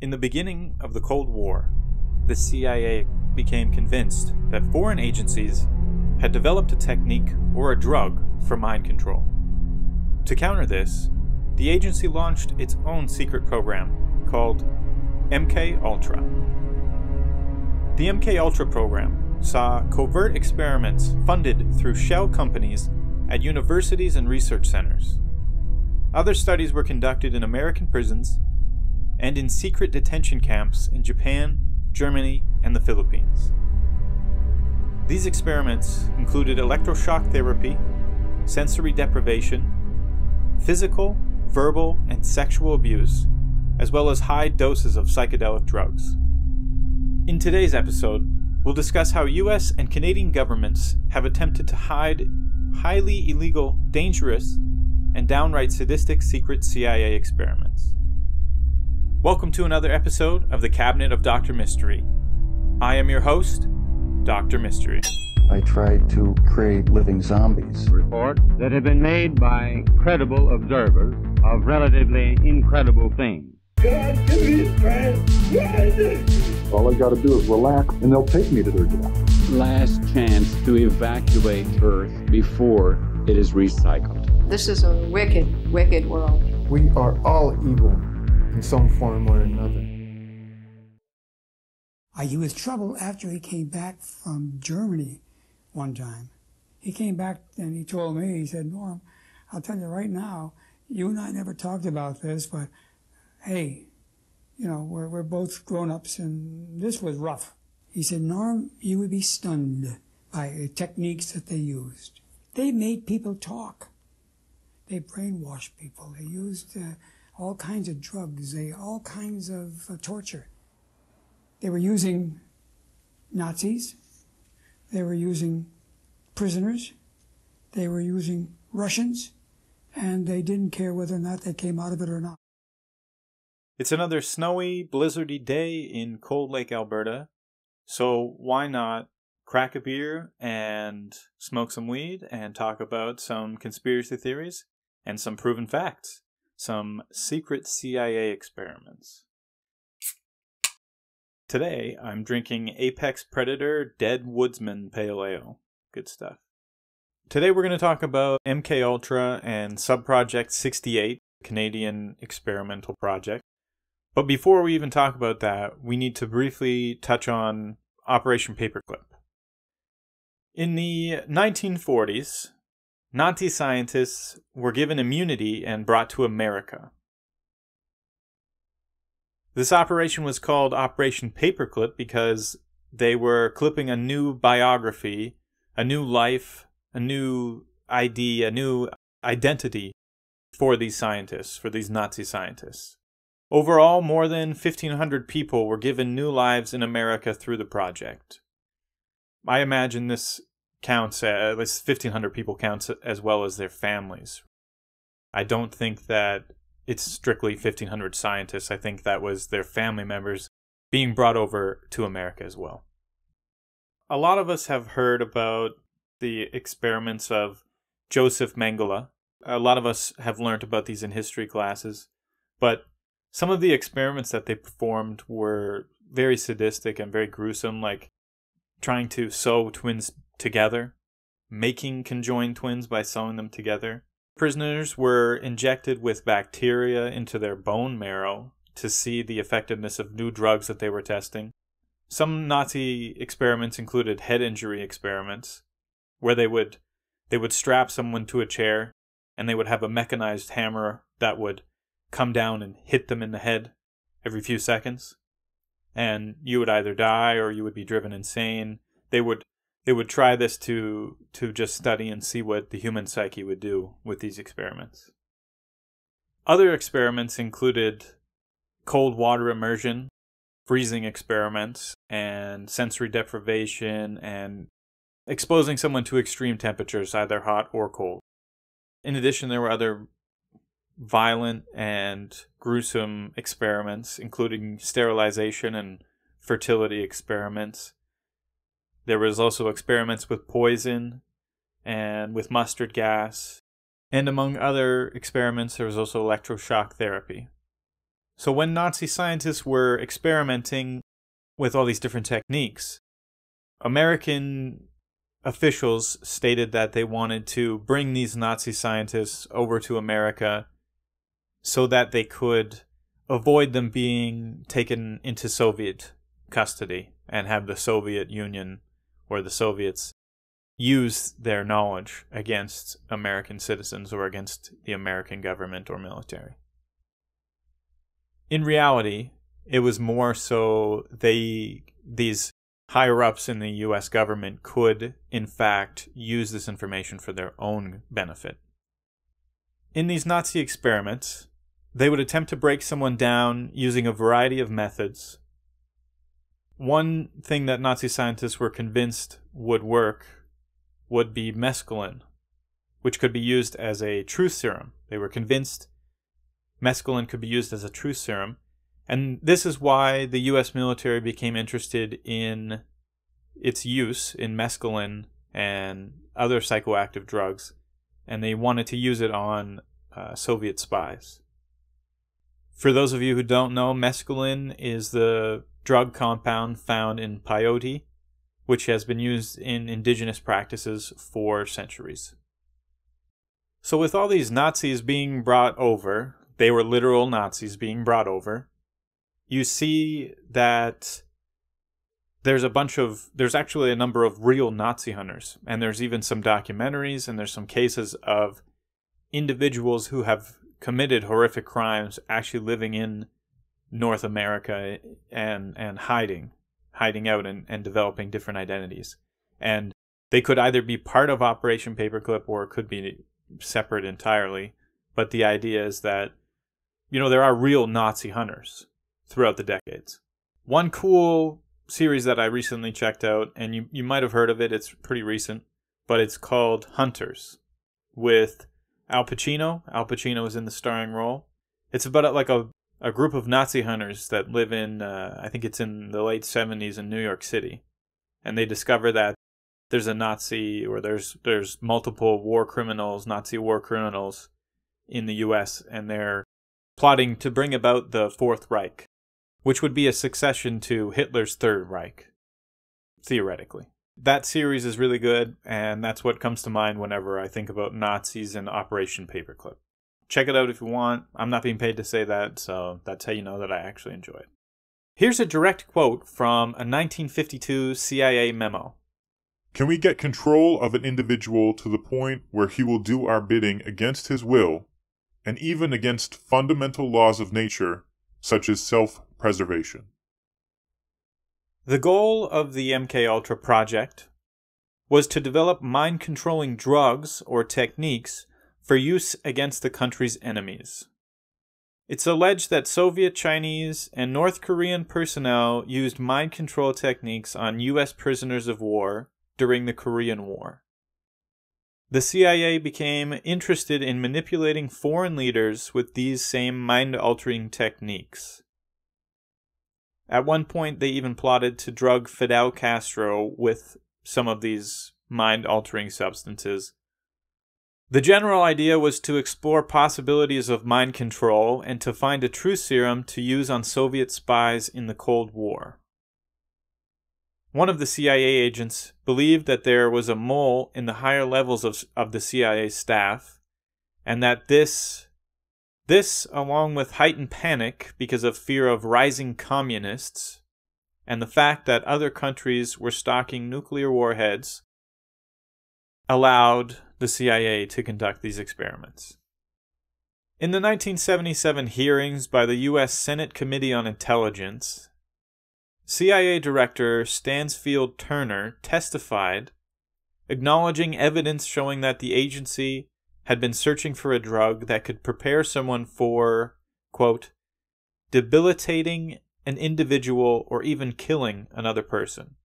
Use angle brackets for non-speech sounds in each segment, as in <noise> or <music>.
In the beginning of the Cold War, the CIA became convinced that foreign agencies had developed a technique or a drug for mind control. To counter this, the agency launched its own secret program called MK Ultra. The MK Ultra program saw covert experiments funded through shell companies at universities and research centers. Other studies were conducted in American prisons and in secret detention camps in Japan, Germany, and the Philippines. These experiments included electroshock therapy, sensory deprivation, physical, verbal, and sexual abuse, as well as high doses of psychedelic drugs. In today's episode, we'll discuss how US and Canadian governments have attempted to hide highly illegal, dangerous, and downright sadistic secret CIA experiments. Welcome to another episode of the Cabinet of Dr. Mystery. I am your host, Dr. Mystery. I tried to create living zombies. Reports that have been made by credible observers of relatively incredible things. All I got to do is relax, and they'll take me to their death. Last chance to evacuate Earth before it is recycled. This is a wicked, wicked world. We are all evil in some form or another. Uh, he was troubled after he came back from Germany one time. He came back and he told me, he said, Norm, I'll tell you right now, you and I never talked about this, but hey, you know, we're, we're both grown ups and this was rough. He said, Norm, you would be stunned by the techniques that they used. They made people talk. They brainwashed people. They used uh, all kinds of drugs, they, all kinds of uh, torture. They were using Nazis, they were using prisoners, they were using Russians, and they didn't care whether or not they came out of it or not. It's another snowy, blizzardy day in Cold Lake, Alberta, so why not crack a beer and smoke some weed and talk about some conspiracy theories and some proven facts? some secret CIA experiments. Today, I'm drinking Apex Predator Dead Woodsman Pale Ale. Good stuff. Today, we're going to talk about MK Ultra and Subproject 68, Canadian experimental project. But before we even talk about that, we need to briefly touch on Operation Paperclip. In the 1940s, Nazi scientists were given immunity and brought to America. This operation was called Operation Paperclip because they were clipping a new biography, a new life, a new ID, a new identity for these scientists, for these Nazi scientists. Overall, more than 1,500 people were given new lives in America through the project. I imagine this counts at least 1500 people counts as well as their families i don't think that it's strictly 1500 scientists i think that was their family members being brought over to america as well a lot of us have heard about the experiments of joseph mengele a lot of us have learned about these in history classes but some of the experiments that they performed were very sadistic and very gruesome like trying to sew twins together, making conjoined twins by sewing them together. Prisoners were injected with bacteria into their bone marrow to see the effectiveness of new drugs that they were testing. Some Nazi experiments included head injury experiments, where they would they would strap someone to a chair and they would have a mechanized hammer that would come down and hit them in the head every few seconds and you would either die or you would be driven insane. They would they would try this to to just study and see what the human psyche would do with these experiments. Other experiments included cold water immersion, freezing experiments, and sensory deprivation and exposing someone to extreme temperatures, either hot or cold. In addition, there were other violent and gruesome experiments, including sterilization and fertility experiments. There was also experiments with poison and with mustard gas. And among other experiments, there was also electroshock therapy. So, when Nazi scientists were experimenting with all these different techniques, American officials stated that they wanted to bring these Nazi scientists over to America so that they could avoid them being taken into Soviet custody and have the Soviet Union or the Soviets use their knowledge against American citizens or against the American government or military. In reality, it was more so they these higher ups in the US government could in fact use this information for their own benefit. In these Nazi experiments, they would attempt to break someone down using a variety of methods. One thing that Nazi scientists were convinced would work would be mescaline, which could be used as a truth serum. They were convinced mescaline could be used as a truth serum. And this is why the US military became interested in its use in mescaline and other psychoactive drugs, and they wanted to use it on uh, Soviet spies. For those of you who don't know, mescaline is the drug compound found in peyote, which has been used in indigenous practices for centuries. So, with all these Nazis being brought over, they were literal Nazis being brought over, you see that there's a bunch of, there's actually a number of real Nazi hunters, and there's even some documentaries, and there's some cases of individuals who have committed horrific crimes actually living in North America and and hiding, hiding out and, and developing different identities. And they could either be part of Operation Paperclip or could be separate entirely. But the idea is that, you know, there are real Nazi hunters throughout the decades. One cool series that I recently checked out, and you, you might have heard of it, it's pretty recent, but it's called Hunters with Al Pacino. Al Pacino is in the starring role. It's about like a a group of Nazi hunters that live in uh, I think it's in the late 70s in New York City, and they discover that there's a Nazi or there's there's multiple war criminals, Nazi war criminals in the US and they're plotting to bring about the Fourth Reich, which would be a succession to Hitler's Third Reich theoretically that series is really good, and that's what comes to mind whenever I think about Nazis and Operation Paperclip. Check it out if you want. I'm not being paid to say that, so that's how you know that I actually enjoy it. Here's a direct quote from a 1952 CIA memo Can we get control of an individual to the point where he will do our bidding against his will, and even against fundamental laws of nature, such as self preservation? The goal of the MKUltra project was to develop mind-controlling drugs or techniques for use against the country's enemies. It's alleged that Soviet Chinese and North Korean personnel used mind control techniques on US prisoners of war during the Korean War. The CIA became interested in manipulating foreign leaders with these same mind altering techniques. At one point, they even plotted to drug Fidel Castro with some of these mind altering substances. The general idea was to explore possibilities of mind control and to find a true serum to use on Soviet spies in the Cold War. One of the CIA agents believed that there was a mole in the higher levels of, of the CIA staff, and that this this, along with heightened panic because of fear of rising communists, and the fact that other countries were stocking nuclear warheads, allowed the CIA to conduct these experiments. In the 1977 hearings by the U.S. Senate Committee on Intelligence, CIA Director Stansfield Turner testified, acknowledging evidence showing that the agency had been searching for a drug that could prepare someone for, quote, debilitating an individual or even killing another person.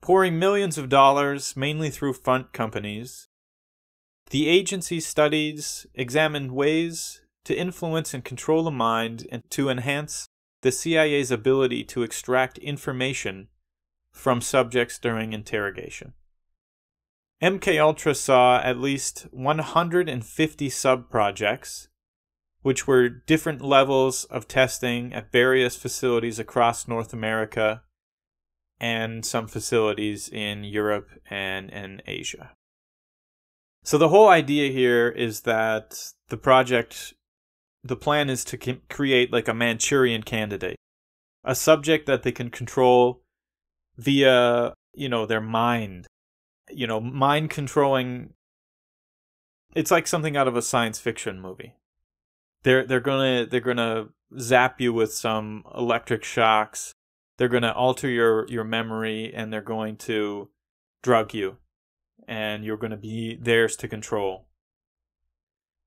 Pouring millions of dollars, mainly through front companies, the agency's studies examined ways to influence and control the mind and to enhance the CIA's ability to extract information from subjects during interrogation. MK Ultra saw at least 150 sub-projects, which were different levels of testing at various facilities across North America and some facilities in Europe and in Asia. So the whole idea here is that the project the plan is to create like a Manchurian candidate, a subject that they can control via, you know, their mind you know, mind controlling. It's like something out of a science fiction movie. They're they're gonna they're gonna zap you with some electric shocks. They're gonna alter your your memory, and they're going to drug you, and you're gonna be theirs to control.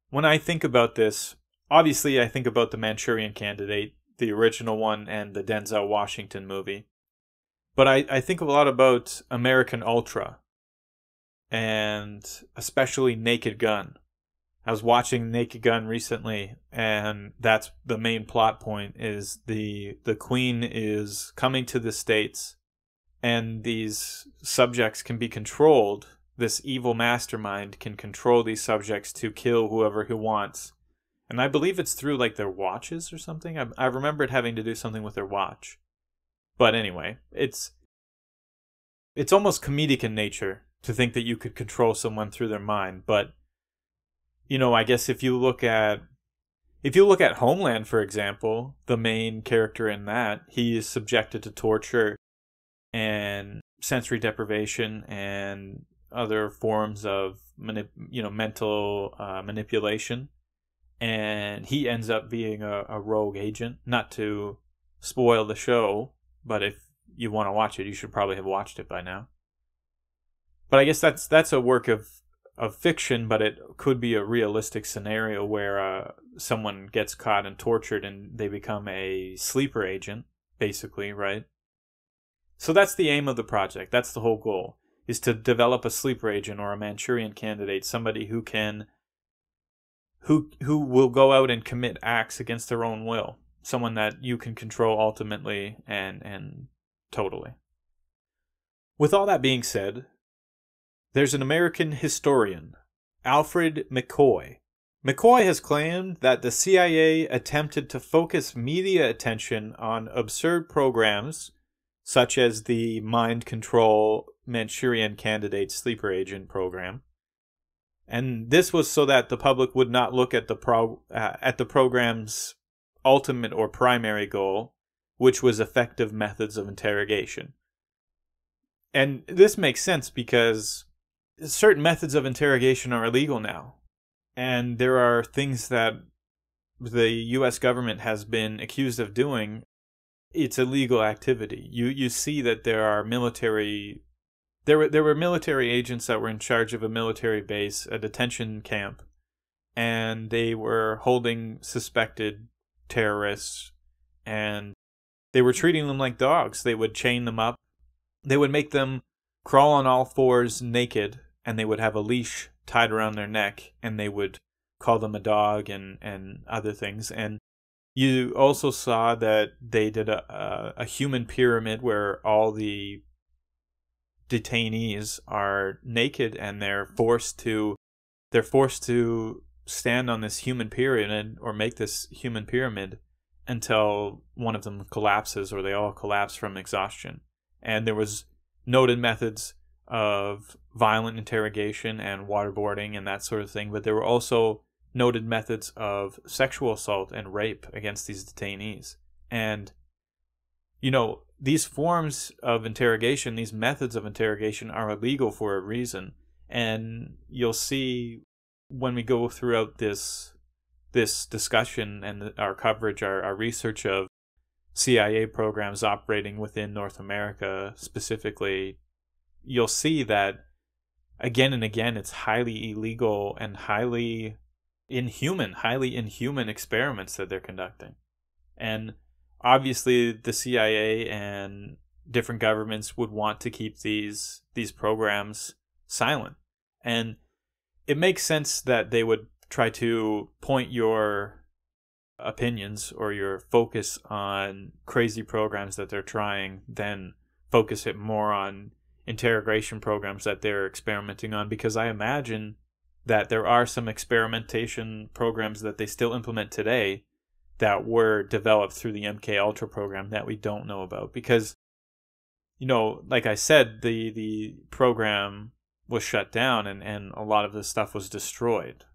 When I think about this, obviously I think about the Manchurian Candidate, the original one, and the Denzel Washington movie. But I, I think a lot about American Ultra, and especially Naked Gun. I was watching Naked Gun recently, and that's the main plot point: is the the Queen is coming to the states, and these subjects can be controlled. This evil mastermind can control these subjects to kill whoever he wants, and I believe it's through like their watches or something. I, I remember it having to do something with their watch, but anyway, it's it's almost comedic in nature to think that you could control someone through their mind. But you know, I guess if you look at if you look at Homeland, for example, the main character in that, he is subjected to torture and sensory deprivation and other forms of manip- you know mental uh, manipulation, and he ends up being a, a rogue agent. Not to spoil the show, but if you want to watch it, you should probably have watched it by now but I guess that's that's a work of of fiction, but it could be a realistic scenario where uh, someone gets caught and tortured, and they become a sleeper agent, basically, right? So that's the aim of the project. That's the whole goal is to develop a sleeper agent or a Manchurian candidate, somebody who can who who will go out and commit acts against their own will, someone that you can control ultimately and and totally. With all that being said, there's an American historian, Alfred McCoy. McCoy has claimed that the CIA attempted to focus media attention on absurd programs such as the mind control Manchurian candidate sleeper agent program. And this was so that the public would not look at the pro- uh, at the program's ultimate or primary goal, which was effective methods of interrogation. And this makes sense because certain methods of interrogation are illegal now, and there are things that the U.S. government has been accused of doing. It's illegal activity. You you see that there are military. There were there were military agents that were in charge of a military base, a detention camp, and they were holding suspected terrorists, and they were treating them like dogs. They would chain them up. They would make them crawl on all fours naked and they would have a leash tied around their neck and they would call them a dog and, and other things. And you also saw that they did a, a, a human pyramid where all the detainees are naked and they're forced to they're forced to stand on this human pyramid or make this human pyramid until one of them collapses or they all collapse from exhaustion. And there was noted methods of violent interrogation and waterboarding and that sort of thing, but there were also noted methods of sexual assault and rape against these detainees. And, you know, these forms of interrogation, these methods of interrogation are illegal for a reason. And you'll see when we go throughout this this discussion and our coverage, our, our research of CIA programs operating within North America specifically, you'll see that again and again it's highly illegal and highly inhuman, highly inhuman experiments that they're conducting. And obviously the CIA and different governments would want to keep these these programs silent. And it makes sense that they would try to point your opinions or your focus on crazy programs that they're trying then focus it more on interrogation programs that they're experimenting on because I imagine that there are some experimentation programs that they still implement today that were developed through the MK Ultra program that we don't know about because you know like I said the the program was shut down and and a lot of this stuff was destroyed.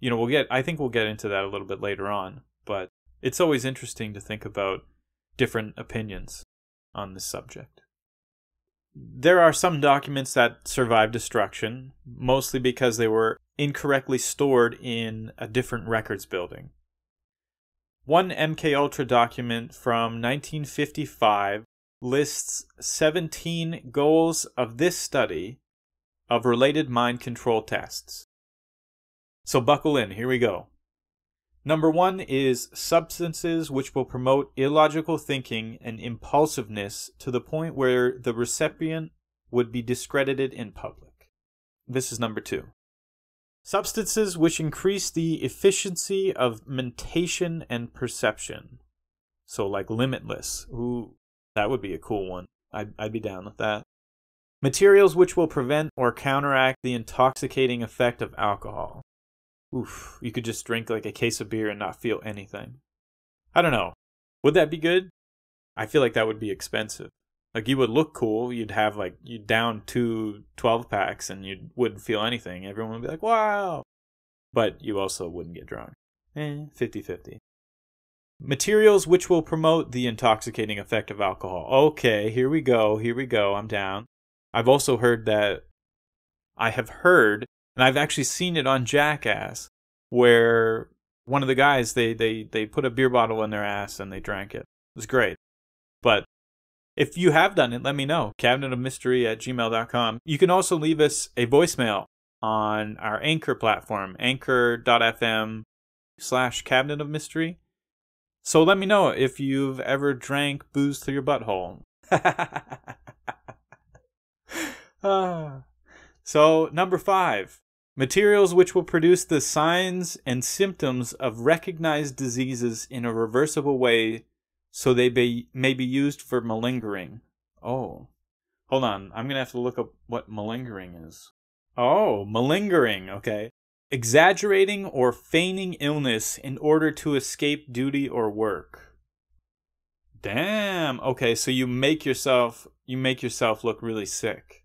You know, we'll get I think we'll get into that a little bit later on, but it's always interesting to think about different opinions on this subject. There are some documents that survived destruction, mostly because they were incorrectly stored in a different records building. One MKUltra document from 1955 lists 17 goals of this study of related mind control tests. So buckle in, here we go. Number one is substances which will promote illogical thinking and impulsiveness to the point where the recipient would be discredited in public. This is number two. Substances which increase the efficiency of mentation and perception. So, like limitless. Ooh, that would be a cool one. I'd, I'd be down with that. Materials which will prevent or counteract the intoxicating effect of alcohol. Oof, you could just drink like a case of beer and not feel anything. I don't know. Would that be good? I feel like that would be expensive. Like you would look cool, you'd have like you'd down two 12 packs and you wouldn't feel anything. Everyone would be like, "Wow." But you also wouldn't get drunk. Eh, 50/50. Materials which will promote the intoxicating effect of alcohol. Okay, here we go. Here we go. I'm down. I've also heard that I have heard and I've actually seen it on Jackass where one of the guys they they they put a beer bottle in their ass and they drank it. It was great. But if you have done it, let me know. Cabinet of Mystery at gmail.com. You can also leave us a voicemail on our Anchor platform, anchor.fm slash cabinet of mystery. So let me know if you've ever drank booze through your butthole. <laughs> ah. So, number five, materials which will produce the signs and symptoms of recognized diseases in a reversible way so they be, may be used for malingering. Oh, hold on. I'm going to have to look up what malingering is. Oh, malingering. Okay. Exaggerating or feigning illness in order to escape duty or work. Damn. Okay, so you make yourself you make yourself look really sick.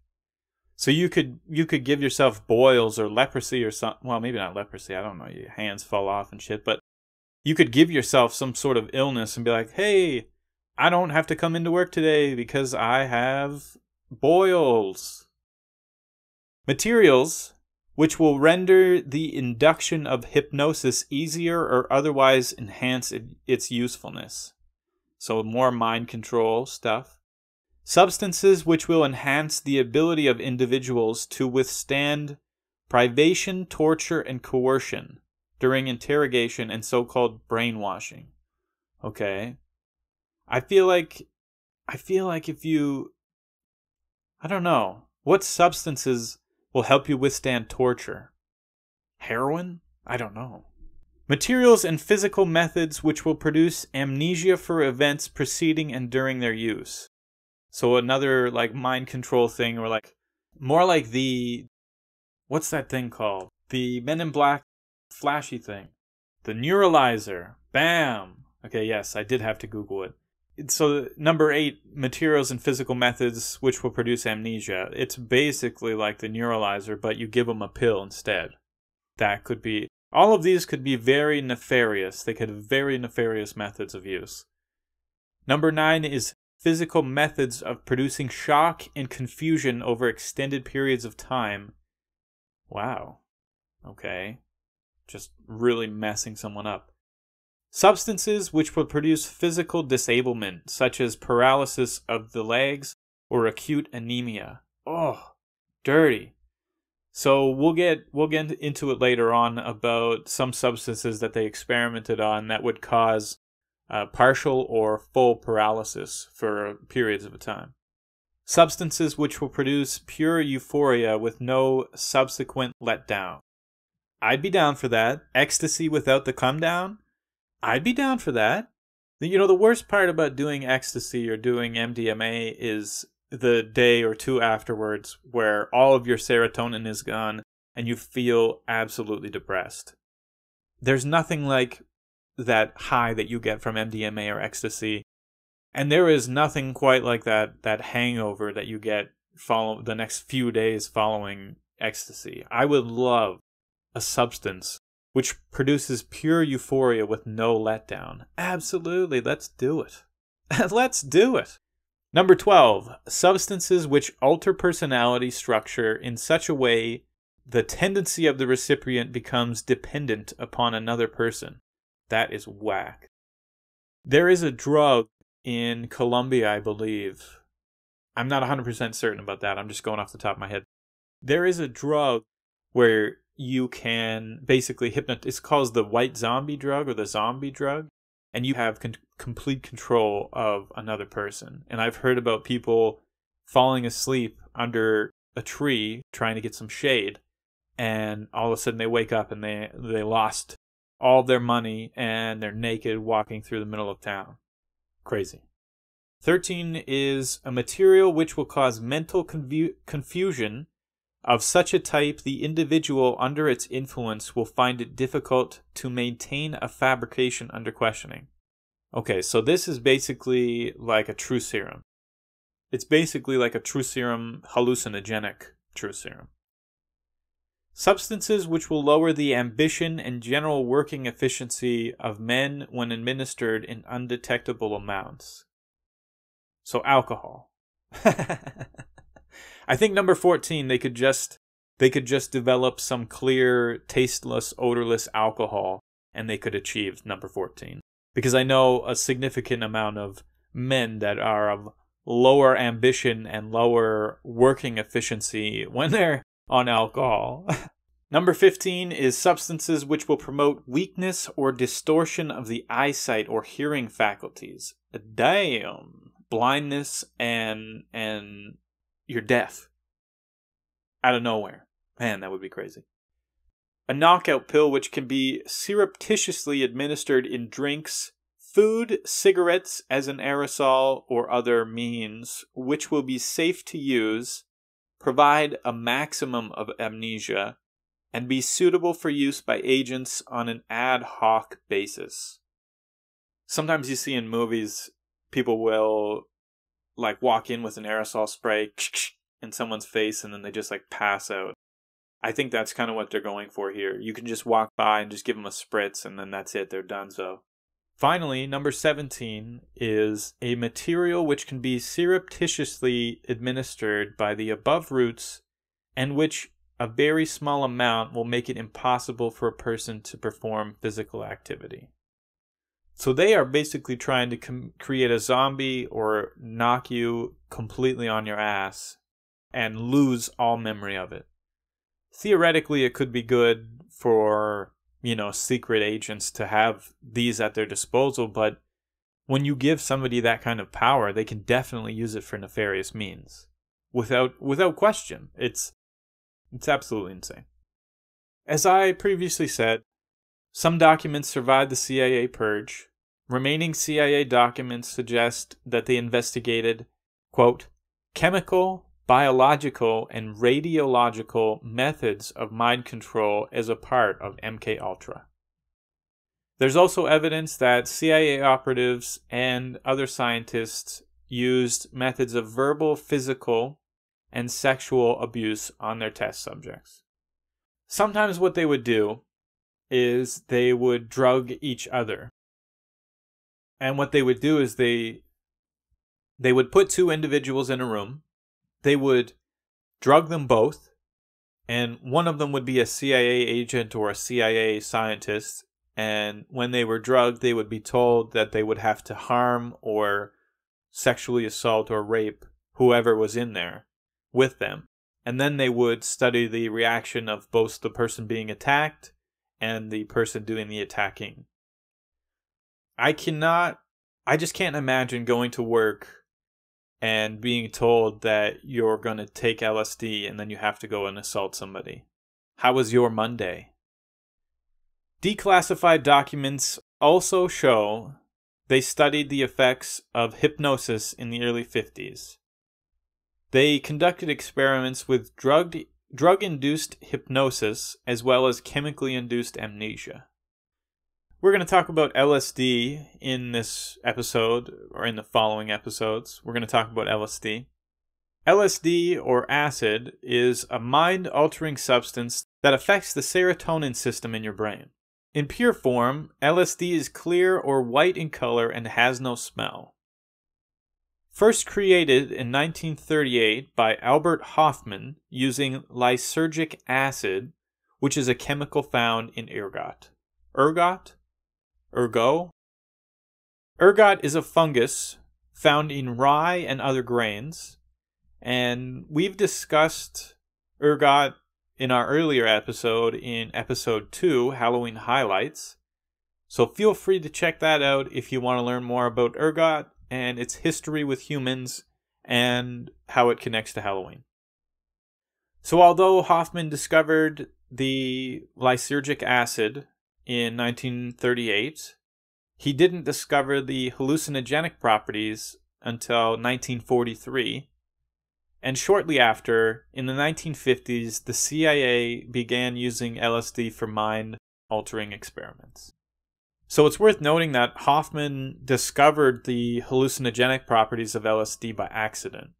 So you could you could give yourself boils or leprosy or something. Well, maybe not leprosy. I don't know. Your hands fall off and shit. But you could give yourself some sort of illness and be like, hey, I don't have to come into work today because I have boils. Materials which will render the induction of hypnosis easier or otherwise enhance its usefulness. So, more mind control stuff substances which will enhance the ability of individuals to withstand privation, torture, and coercion during interrogation and so called brainwashing. Okay? I feel like. I feel like if you. I don't know. What substances will help you withstand torture? Heroin? I don't know. Materials and physical methods which will produce amnesia for events preceding and during their use. So another like mind control thing, or like more like the what's that thing called? The Men in Black flashy thing, the neuralizer. Bam. Okay, yes, I did have to Google it. So number eight, materials and physical methods which will produce amnesia. It's basically like the neuralizer, but you give them a pill instead. That could be all of these could be very nefarious. They could have very nefarious methods of use. Number nine is physical methods of producing shock and confusion over extended periods of time. Wow. Okay. Just really messing someone up. Substances which will produce physical disablement, such as paralysis of the legs or acute anemia. Oh, dirty. So we'll get we'll get into it later on about some substances that they experimented on that would cause uh, partial or full paralysis for periods of a time. Substances which will produce pure euphoria with no subsequent letdown. I'd be down for that. Ecstasy without the come down. I'd be down for that. You know, the worst part about doing ecstasy or doing MDMA is the day or two afterwards where all of your serotonin is gone and you feel absolutely depressed. There's nothing like that high that you get from MDMA or ecstasy. And there is nothing quite like that that hangover that you get follow the next few days following ecstasy. I would love a substance which produces pure euphoria with no letdown. Absolutely, let's do it. <laughs> let's do it. Number 12, substances which alter personality structure in such a way the tendency of the recipient becomes dependent upon another person. That is whack. There is a drug in Colombia, I believe. I'm not 100% certain about that. I'm just going off the top of my head. There is a drug where you can basically hypnotize. It's called the white zombie drug or the zombie drug, and you have con- complete control of another person. And I've heard about people falling asleep under a tree trying to get some shade, and all of a sudden they wake up and they they lost all their money and they're naked walking through the middle of town. Crazy. 13 is a material which will cause mental confu- confusion of such a type the individual under its influence will find it difficult to maintain a fabrication under questioning. Okay, so this is basically like a true serum. It's basically like a true serum hallucinogenic true serum substances which will lower the ambition and general working efficiency of men when administered in undetectable amounts. So, alcohol. <laughs> I think number 14 they could just they could just develop some clear, tasteless, odorless alcohol and they could achieve number 14 because I know a significant amount of men that are of lower ambition and lower working efficiency when they're on alcohol. <laughs> Number 15 is substances which will promote weakness or distortion of the eyesight or hearing faculties. Damn, blindness and and you're deaf out of nowhere. Man, that would be crazy. A knockout pill which can be surreptitiously administered in drinks, food, cigarettes as an aerosol or other means, which will be safe to use provide a maximum of amnesia, and be suitable for use by agents on an ad hoc basis. Sometimes you see in movies, people will like walk in with an aerosol spray <laughs> in someone's face and then they just like pass out. I think that's kind of what they're going for here. You can just walk by and just give them a spritz and then that's it, they're done so. Finally, number 17 is a material which can be surreptitiously administered by the above routes and which a very small amount will make it impossible for a person to perform physical activity. So they are basically trying to com- create a zombie or knock you completely on your ass and lose all memory of it. Theoretically, it could be good for you know secret agents to have these at their disposal but when you give somebody that kind of power they can definitely use it for nefarious means without without question it's it's absolutely insane as i previously said some documents survived the cia purge remaining cia documents suggest that they investigated quote chemical biological and radiological methods of mind control as a part of MK Ultra. There's also evidence that CIA operatives and other scientists used methods of verbal, physical, and sexual abuse on their test subjects. Sometimes what they would do is they would drug each other. And what they would do is they they would put two individuals in a room they would drug them both, and one of them would be a CIA agent or a CIA scientist. And when they were drugged, they would be told that they would have to harm or sexually assault or rape whoever was in there with them. And then they would study the reaction of both the person being attacked and the person doing the attacking. I cannot, I just can't imagine going to work and being told that you're going to take LSD and then you have to go and assault somebody. How was your Monday? Declassified documents also show they studied the effects of hypnosis in the early 50s. They conducted experiments with drug induced hypnosis as well as chemically induced amnesia. We're going to talk about LSD in this episode or in the following episodes. We're going to talk about LSD. LSD or acid is a mind altering substance that affects the serotonin system in your brain. In pure form, LSD is clear or white in color and has no smell. First created in 1938 by Albert Hoffman using lysergic acid, which is a chemical found in ergot. Ergot? ergot. Ergot is a fungus found in rye and other grains, and we've discussed ergot in our earlier episode in episode 2, Halloween Highlights. So feel free to check that out if you want to learn more about ergot and its history with humans and how it connects to Halloween. So although Hoffman discovered the lysergic acid in 1938. He didn't discover the hallucinogenic properties until 1943. And shortly after, in the 1950s, the CIA began using LSD for mind altering experiments. So it's worth noting that Hoffman discovered the hallucinogenic properties of LSD by accident.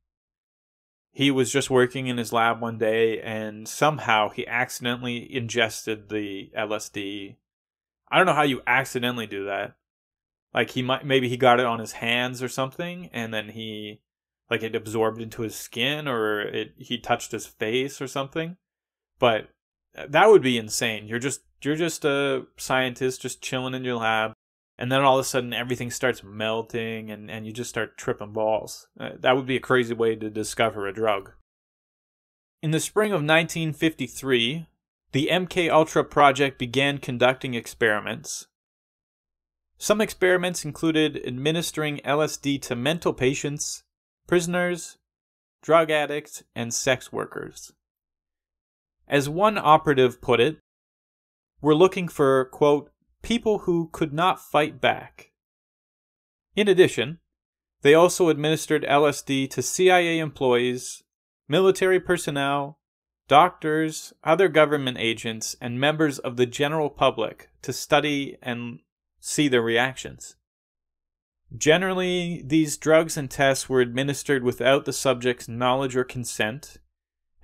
He was just working in his lab one day and somehow he accidentally ingested the LSD I don't know how you accidentally do that. Like he might maybe he got it on his hands or something, and then he like it absorbed into his skin or it he touched his face or something. But uh, that would be insane. You're just you're just a scientist just chilling in your lab and then all of a sudden everything starts melting and, and you just start tripping balls. Uh, that would be a crazy way to discover a drug. In the spring of 1953, the MK Ultra project began conducting experiments. Some experiments included administering LSD to mental patients, prisoners, drug addicts, and sex workers. As one operative put it, we're looking for, quote, people who could not fight back. In addition, they also administered LSD to CIA employees, military personnel, doctors, other government agents, and members of the general public to study and see their reactions. Generally, these drugs and tests were administered without the subject's knowledge or consent,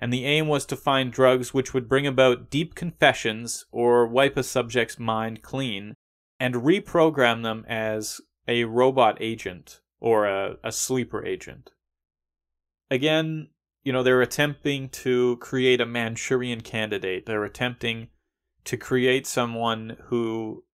and the aim was to find drugs which would bring about deep confessions or wipe a subject's mind clean and reprogram them as a robot agent or a, a sleeper agent. Again, you know, they're attempting to create a Manchurian candidate. They're attempting to create someone who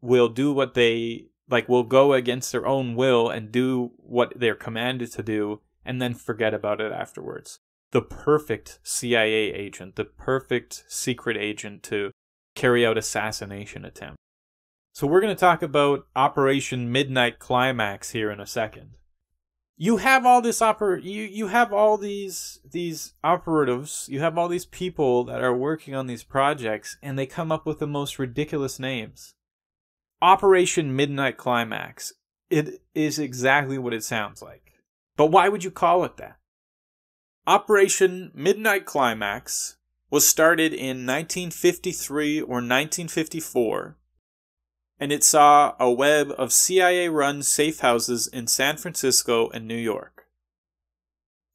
will do what they like will go against their own will and do what they're commanded to do and then forget about it afterwards. The perfect CIA agent, the perfect secret agent to carry out assassination attempt. So we're going to talk about Operation Midnight Climax here in a second you have all this oper you you have all these these operatives you have all these people that are working on these projects and they come up with the most ridiculous names operation midnight climax it is exactly what it sounds like but why would you call it that operation midnight climax was started in 1953 or 1954 and it saw a web of CIA run safe houses in San Francisco and New York.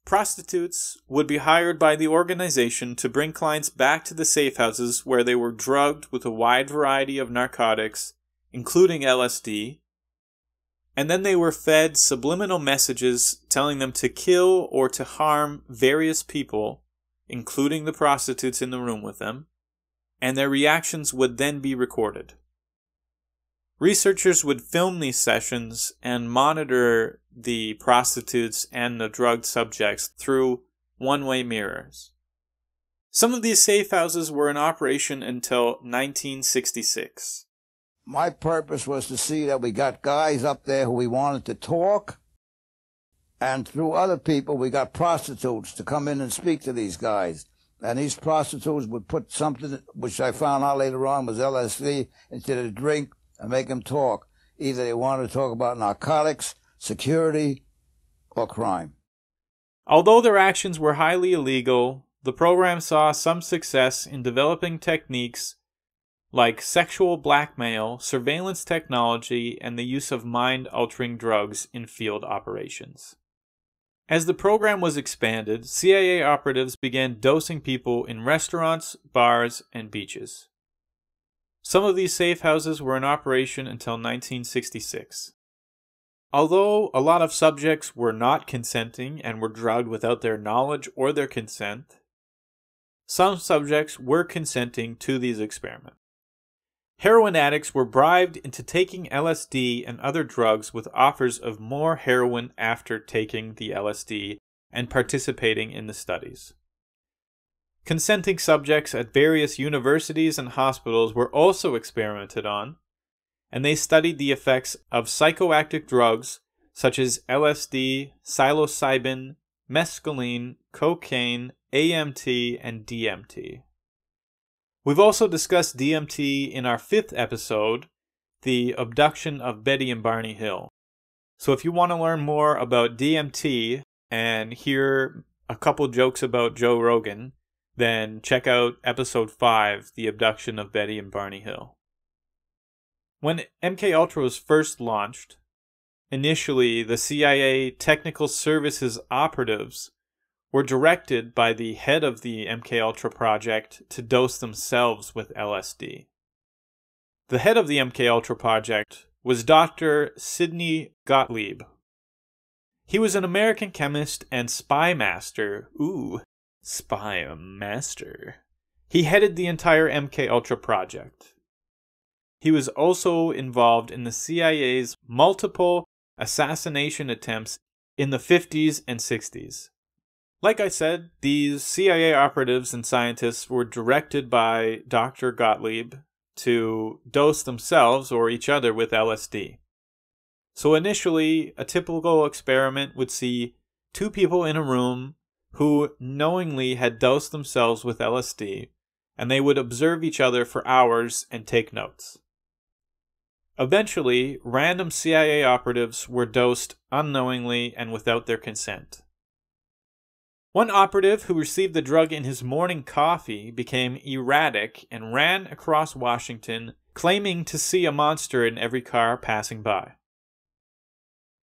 Prostitutes would be hired by the organization to bring clients back to the safe houses where they were drugged with a wide variety of narcotics, including LSD, and then they were fed subliminal messages telling them to kill or to harm various people, including the prostitutes in the room with them, and their reactions would then be recorded. Researchers would film these sessions and monitor the prostitutes and the drugged subjects through one way mirrors. Some of these safe houses were in operation until 1966. My purpose was to see that we got guys up there who we wanted to talk, and through other people, we got prostitutes to come in and speak to these guys. And these prostitutes would put something, which I found out later on was LSD, into the drink and make them talk. Either they want to talk about narcotics, security, or crime. Although their actions were highly illegal, the program saw some success in developing techniques like sexual blackmail, surveillance technology, and the use of mind altering drugs in field operations. As the program was expanded, CIA operatives began dosing people in restaurants, bars, and beaches. Some of these safe houses were in operation until 1966. Although a lot of subjects were not consenting and were drugged without their knowledge or their consent, some subjects were consenting to these experiments. Heroin addicts were bribed into taking LSD and other drugs with offers of more heroin after taking the LSD and participating in the studies. Consenting subjects at various universities and hospitals were also experimented on, and they studied the effects of psychoactive drugs such as LSD, psilocybin, mescaline, cocaine, AMT, and DMT. We've also discussed DMT in our fifth episode, The Abduction of Betty and Barney Hill. So if you want to learn more about DMT and hear a couple jokes about Joe Rogan, then check out episode 5, The Abduction of Betty and Barney Hill. When MK Ultra was first launched, initially the CIA technical services operatives were directed by the head of the MK Ultra project to dose themselves with LSD. The head of the MK Ultra project was Dr. Sidney Gottlieb. He was an American chemist and spy master, ooh, spy master. He headed the entire MK Ultra project. He was also involved in the CIA's multiple assassination attempts in the 50s and 60s. Like I said, these CIA operatives and scientists were directed by Dr. Gottlieb to dose themselves or each other with LSD. So initially, a typical experiment would see two people in a room who knowingly had dosed themselves with LSD, and they would observe each other for hours and take notes. Eventually, random CIA operatives were dosed unknowingly and without their consent. One operative who received the drug in his morning coffee became erratic and ran across Washington, claiming to see a monster in every car passing by.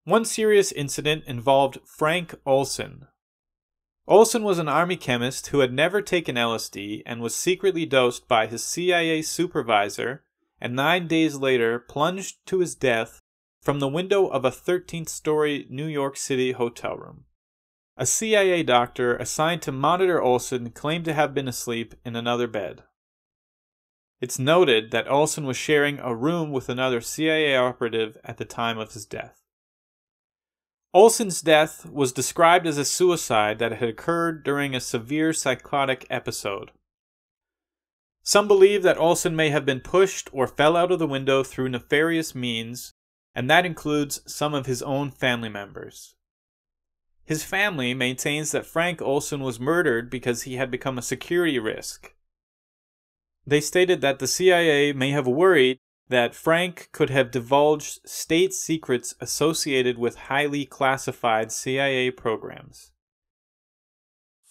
One serious incident involved Frank Olson, Olson was an army chemist who had never taken LSD and was secretly dosed by his CIA supervisor, and nine days later plunged to his death from the window of a 13th story New York City hotel room. A CIA doctor assigned to monitor Olson claimed to have been asleep in another bed. It's noted that Olson was sharing a room with another CIA operative at the time of his death. Olson's death was described as a suicide that had occurred during a severe psychotic episode. Some believe that Olson may have been pushed or fell out of the window through nefarious means, and that includes some of his own family members. His family maintains that Frank Olson was murdered because he had become a security risk. They stated that the CIA may have worried that Frank could have divulged state secrets associated with highly classified CIA programs.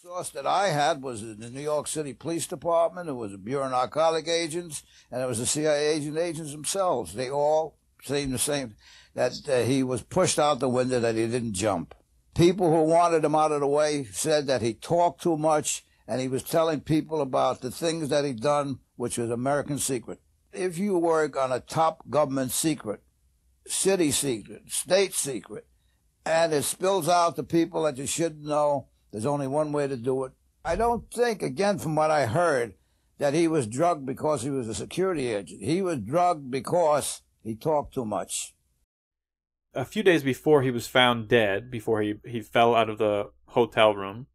The source that I had was the New York City Police Department, it was the Bureau of Narcotic Agents, and it was the CIA agent agents themselves. They all saying the same that uh, he was pushed out the window, that he didn't jump. People who wanted him out of the way said that he talked too much and he was telling people about the things that he'd done, which was American secret. If you work on a top government secret, city secret, state secret, and it spills out to people that you should not know, there's only one way to do it. I don't think, again, from what I heard, that he was drugged because he was a security agent. He was drugged because he talked too much. A few days before he was found dead, before he, he fell out of the hotel room,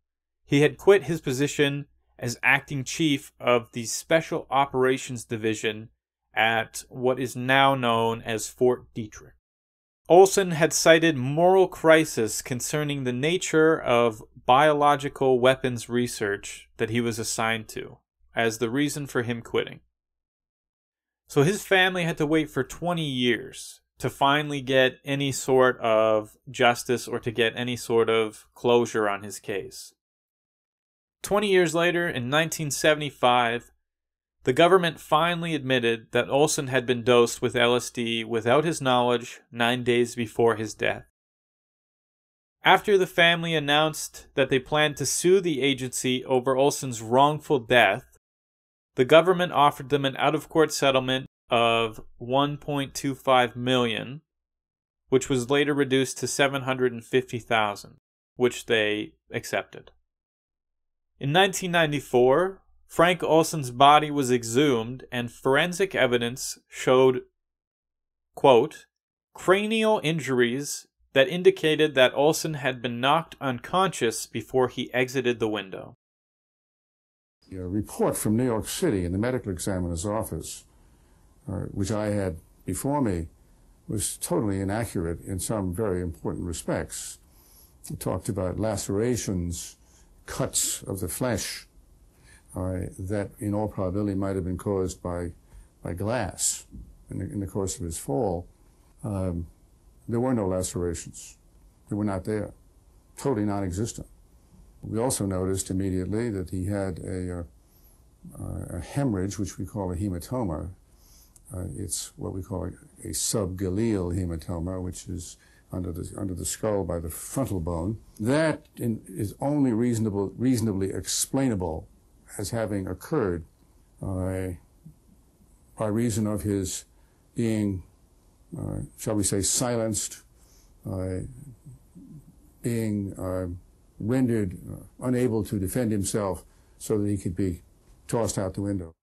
he had quit his position as acting chief of the Special Operations Division at what is now known as Fort Detrick. Olson had cited moral crisis concerning the nature of biological weapons research that he was assigned to as the reason for him quitting. So his family had to wait for 20 years to finally get any sort of justice or to get any sort of closure on his case. 20 years later, in 1975, the government finally admitted that Olson had been dosed with LSD without his knowledge nine days before his death. After the family announced that they planned to sue the agency over Olson's wrongful death, the government offered them an out of court settlement of 1.25 million which was later reduced to 750,000 which they accepted in 1994 Frank Olson's body was exhumed, and forensic evidence showed, quote, cranial injuries that indicated that Olson had been knocked unconscious before he exited the window. A report from New York City in the medical examiner's office, uh, which I had before me, was totally inaccurate in some very important respects. It talked about lacerations, cuts of the flesh, that in all probability might have been caused by, by glass in the, in the course of his fall, um, there were no lacerations. They were not there, totally non existent. We also noticed immediately that he had a, uh, a, a hemorrhage, which we call a hematoma. Uh, it's what we call a, a subgaleal hematoma, which is under the, under the skull by the frontal bone. That in, is only reasonable, reasonably explainable as having occurred by reason of his being, uh, shall we say, silenced, uh, being uh, rendered unable to defend himself so that he could be tossed out the window.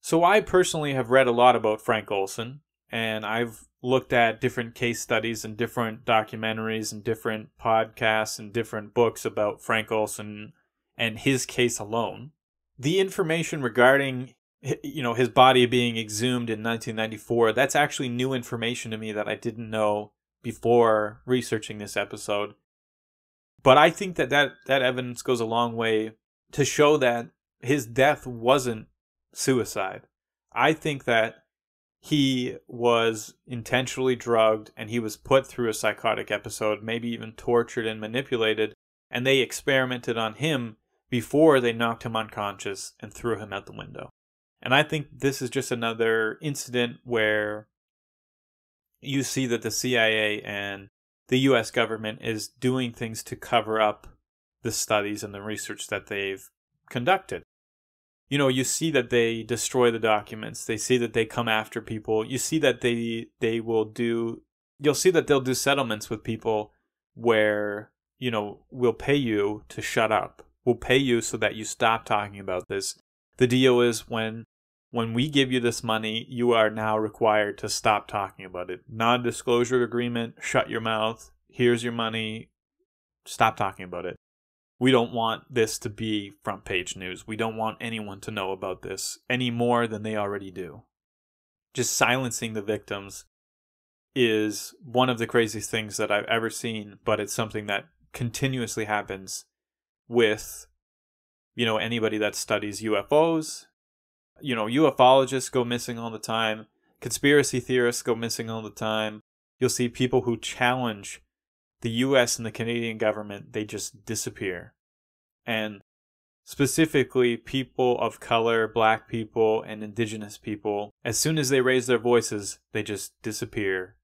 So, I personally have read a lot about Frank Olson, and I've looked at different case studies and different documentaries and different podcasts and different books about Frank Olson and his case alone. The information regarding you know his body being exhumed in 1994 that's actually new information to me that I didn't know before researching this episode. But I think that that, that evidence goes a long way to show that his death wasn't suicide. I think that he was intentionally drugged and he was put through a psychotic episode, maybe even tortured and manipulated, and they experimented on him before they knocked him unconscious and threw him out the window. And I think this is just another incident where you see that the CIA and the US government is doing things to cover up the studies and the research that they've conducted. You know, you see that they destroy the documents. They see that they come after people. You see that they they will do you'll see that they'll do settlements with people where, you know, we'll pay you to shut up We'll pay you so that you stop talking about this. The deal is when when we give you this money, you are now required to stop talking about it. Non-disclosure agreement, shut your mouth. Here's your money. Stop talking about it. We don't want this to be front page news. We don't want anyone to know about this any more than they already do. Just silencing the victims is one of the craziest things that I've ever seen, but it's something that continuously happens with you know anybody that studies UFOs. You know, ufologists go missing all the time. Conspiracy theorists go missing all the time. You'll see people who challenge the US and the Canadian government, they just disappear. And specifically people of color, black people, and indigenous people, as soon as they raise their voices, they just disappear.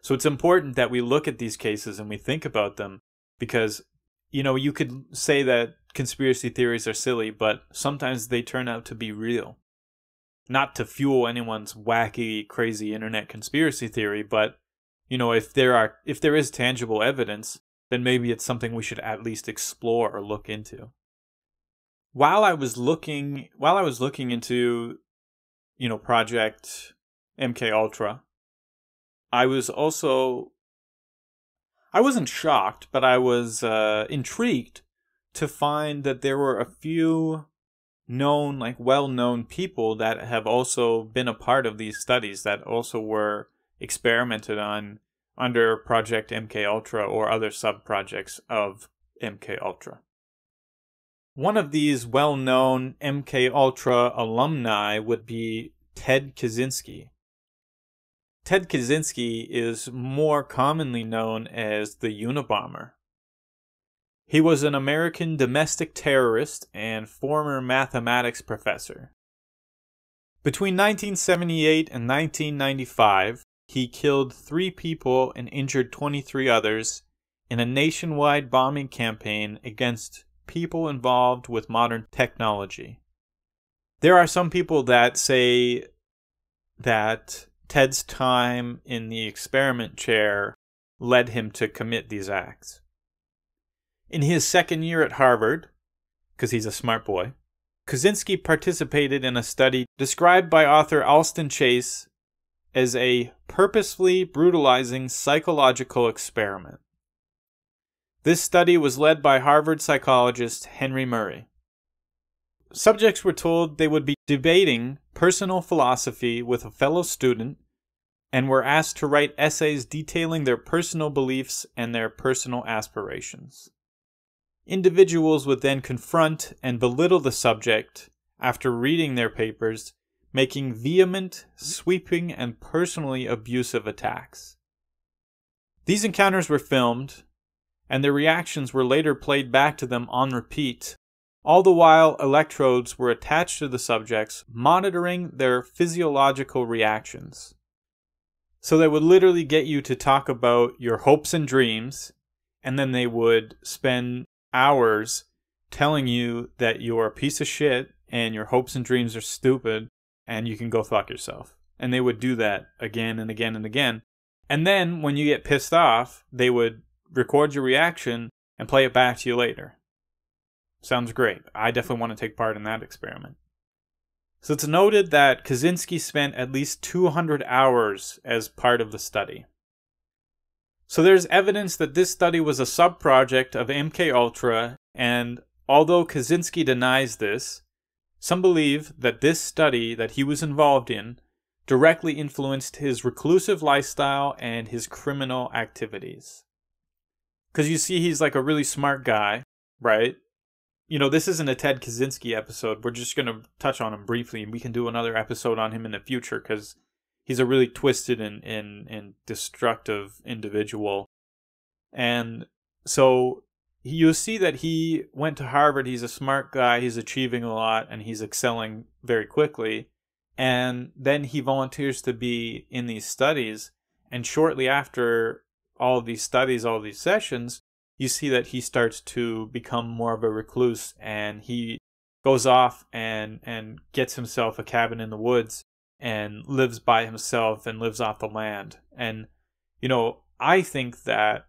So it's important that we look at these cases and we think about them because you know, you could say that conspiracy theories are silly, but sometimes they turn out to be real. Not to fuel anyone's wacky, crazy internet conspiracy theory, but you know, if there are if there is tangible evidence, then maybe it's something we should at least explore or look into. While I was looking while I was looking into you know, project MK Ultra, I was also I wasn't shocked, but I was uh, intrigued to find that there were a few known, like well known people that have also been a part of these studies that also were experimented on under Project MK Ultra or other sub projects of MK Ultra. One of these well known MK Ultra alumni would be Ted Kaczynski. Ted Kaczynski is more commonly known as the Unabomber. He was an American domestic terrorist and former mathematics professor. Between 1978 and 1995, he killed three people and injured 23 others in a nationwide bombing campaign against people involved with modern technology. There are some people that say that Ted's time in the experiment chair led him to commit these acts. In his second year at Harvard, because he's a smart boy, Kaczynski participated in a study described by author Alston Chase as a purposefully brutalizing psychological experiment. This study was led by Harvard psychologist Henry Murray. Subjects were told they would be debating personal philosophy with a fellow student and were asked to write essays detailing their personal beliefs and their personal aspirations. Individuals would then confront and belittle the subject after reading their papers, making vehement, sweeping, and personally abusive attacks. These encounters were filmed, and their reactions were later played back to them on repeat all the while, electrodes were attached to the subjects, monitoring their physiological reactions. So they would literally get you to talk about your hopes and dreams, and then they would spend hours telling you that you're a piece of shit and your hopes and dreams are stupid and you can go fuck yourself. And they would do that again and again and again. And then when you get pissed off, they would record your reaction and play it back to you later. Sounds great. I definitely want to take part in that experiment. So it's noted that Kaczynski spent at least 200 hours as part of the study. So there's evidence that this study was a subproject of MK Ultra, and although Kaczynski denies this, some believe that this study that he was involved in directly influenced his reclusive lifestyle and his criminal activities. Because you see, he's like a really smart guy, right? you know, this isn't a Ted Kaczynski episode. We're just going to touch on him briefly, and we can do another episode on him in the future because he's a really twisted and, and, and destructive individual. And so you see that he went to Harvard. He's a smart guy. He's achieving a lot, and he's excelling very quickly. And then he volunteers to be in these studies. And shortly after all of these studies, all of these sessions, you see that he starts to become more of a recluse and he goes off and and gets himself a cabin in the woods and lives by himself and lives off the land and you know i think that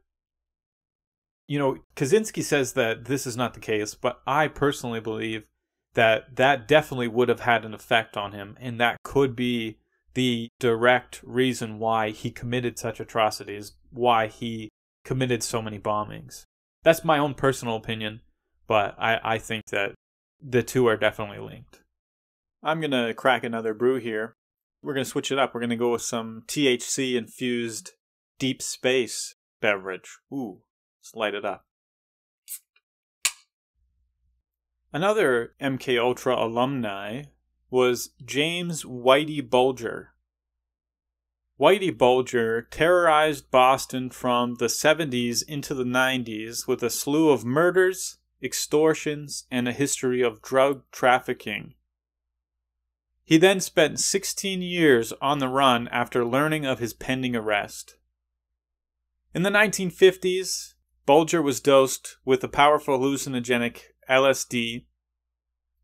you know kaczynski says that this is not the case but i personally believe that that definitely would have had an effect on him and that could be the direct reason why he committed such atrocities why he committed so many bombings. That's my own personal opinion, but I, I think that the two are definitely linked. I'm going to crack another brew here. We're going to switch it up. We're going to go with some THC infused deep space beverage. Ooh, let's light it up. Another MK Ultra alumni was James Whitey Bulger. Whitey Bulger terrorized Boston from the 70s into the 90s with a slew of murders, extortions, and a history of drug trafficking. He then spent 16 years on the run after learning of his pending arrest. In the 1950s, Bulger was dosed with a powerful hallucinogenic LSD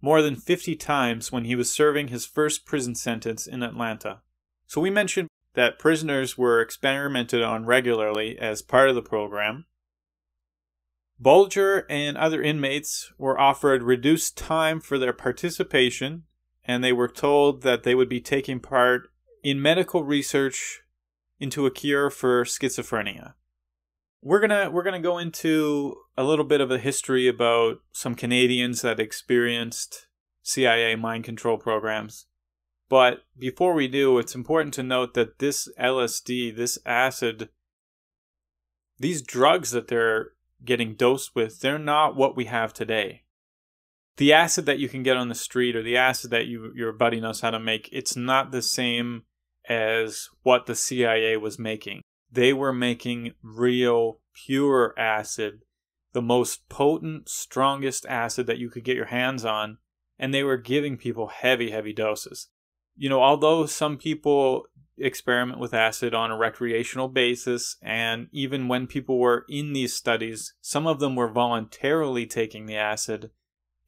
more than 50 times when he was serving his first prison sentence in Atlanta. So we mentioned that prisoners were experimented on regularly as part of the program. Bulger and other inmates were offered reduced time for their participation, and they were told that they would be taking part in medical research into a cure for schizophrenia. We're gonna we're gonna go into a little bit of a history about some Canadians that experienced CIA mind control programs. But before we do, it's important to note that this LSD, this acid, these drugs that they're getting dosed with, they're not what we have today. The acid that you can get on the street or the acid that you, buddy knows how to make, it's not the same as what the CIA was making. They were making real, pure acid, the most potent, strongest acid that you could get your hands on, and they were giving people heavy, heavy doses you know, although some people experiment with acid on a recreational basis, and even when people were in these studies, some of them were voluntarily taking the acid,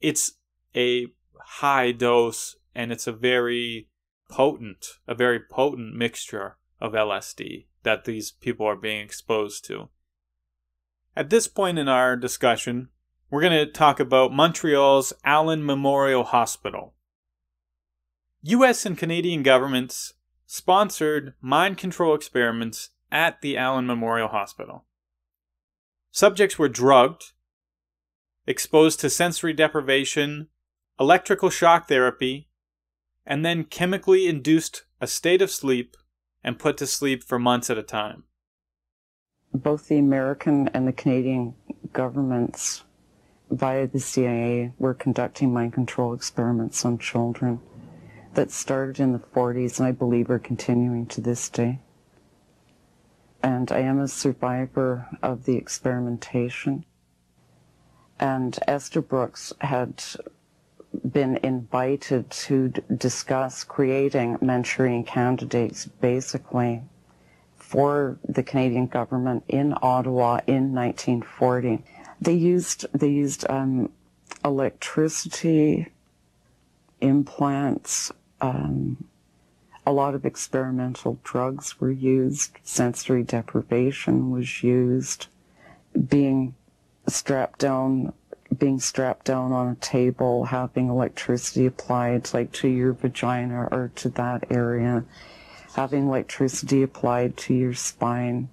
it's a high dose and it's a very potent, a very potent mixture of LSD that these people are being exposed to. At this point in our discussion, we're going to talk about Montreal's Allen Memorial Hospital. US and Canadian governments sponsored mind control experiments at the Allen Memorial Hospital. Subjects were drugged, exposed to sensory deprivation, electrical shock therapy, and then chemically induced a state of sleep and put to sleep for months at a time. Both the American and the Canadian governments, via the CIA, were conducting mind control experiments on children that started in the 40s and I believe are continuing to this day. And I am a survivor of the experimentation. And Esther Brooks had been invited to discuss creating mentoring candidates basically for the Canadian government in Ottawa in 1940. They used they used um, electricity, implants, um, a lot of experimental drugs were used, sensory deprivation was used, being strapped down, being strapped down on a table, having electricity applied like to your vagina or to that area, having electricity applied to your spine.